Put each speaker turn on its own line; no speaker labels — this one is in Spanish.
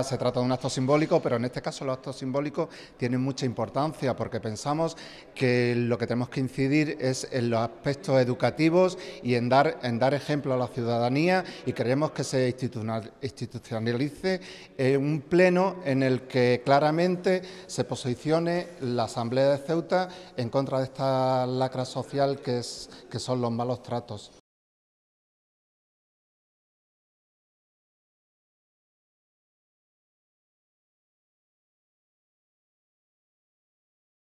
Se trata de un acto simbólico, pero en este caso los actos simbólicos tienen mucha importancia porque pensamos que lo que tenemos que incidir es en los aspectos educativos y en dar, en dar ejemplo a la ciudadanía y queremos que se institucionalice un pleno en el que claramente se posicione la Asamblea de Ceuta en contra de esta lacra social que, es, que son los malos
tratos.